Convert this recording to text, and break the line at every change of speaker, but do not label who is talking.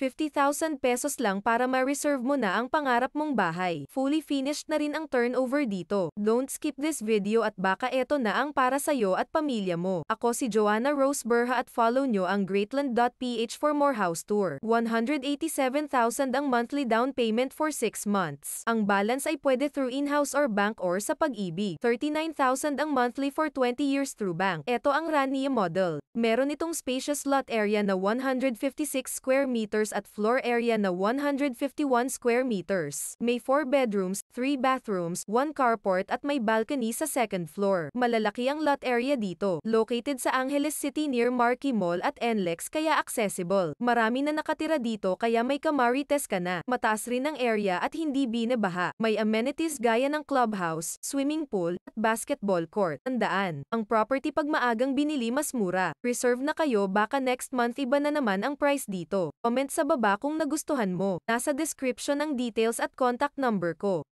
50,000 pesos lang para ma-reserve mo na ang pangarap mong bahay. Fully finished na rin ang turnover dito. Don't skip this video at baka eto na ang para sa'yo at pamilya mo. Ako si Joanna Rose Berha at follow nyo ang greatland.ph for more house tour. 187,000 ang monthly down payment for 6 months. Ang balance ay pwede through in-house or bank or sa pag-ibig. 39,000 ang monthly for 20 years through bank. Ito ang Rania model. Meron itong spacious lot area na 156 square meters meters at floor area na 151 square meters. May 4 bedrooms, 3 bathrooms, 1 carport at may balcony sa second floor. Malalaki ang lot area dito. Located sa Angeles City near Marquee Mall at NLEX kaya accessible. Marami na nakatira dito kaya may kamarites ka na. Mataas rin ang area at hindi binabaha. May amenities gaya ng clubhouse, swimming pool, at basketball court. Tandaan, ang property pag maagang binili mas mura. Reserve na kayo baka next month iba na naman ang price dito. Comment sa sa baba kung nagustuhan mo. Nasa description ang details at contact number ko.